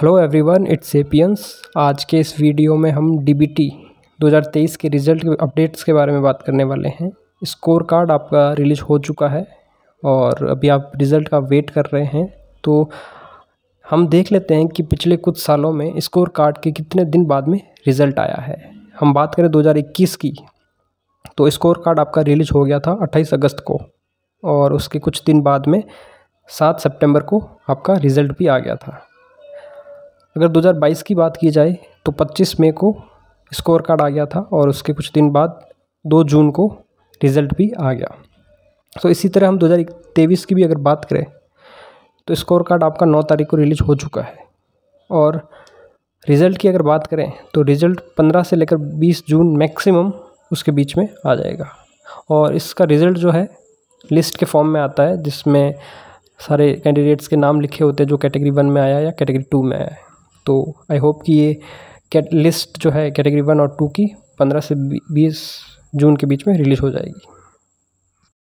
hello everyone it's sapiens आज के इस वीडियो में हम डीबीटी 2023 के रिजल्ट के अपडेट्स के बारे में बात करने वाले हैं स्कोर कार्ड आपका रिलीज हो चुका है और अभी आप रिज़ल्ट का वेट कर रहे हैं तो हम देख लेते हैं कि पिछले कुछ सालों में स्कोर कार्ड के कितने दिन बाद में रिज़ल्ट आया है हम बात करें दो की तो स्कोर कार्ड आपका रिलीज हो गया था अट्ठाईस अगस्त को और उसके कुछ दिन बाद में सात सेप्टेम्बर को आपका रिज़ल्ट भी आ गया था अगर 2022 की बात की जाए तो 25 मई को स्कोर कार्ड आ गया था और उसके कुछ दिन बाद 2 जून को रिज़ल्ट भी आ गया तो इसी तरह हम दो की भी अगर बात करें तो स्कोर कार्ड आपका नौ तारीख को रिलीज हो चुका है और रिज़ल्ट की अगर बात करें तो रिज़ल्ट 15 से लेकर 20 जून मैक्सिमम उसके बीच में आ जाएगा और इसका रिज़ल्ट जो है लिस्ट के फॉर्म में आता है जिसमें सारे कैंडिडेट्स के नाम लिखे होते हैं जो कैटेगरी वन में आया या कैटेगरी टू में आया है तो आई होप कि ये कैट लिस्ट जो है कैटेगरी वन और टू की पंद्रह से बीस जून के बीच में रिलीज़ हो जाएगी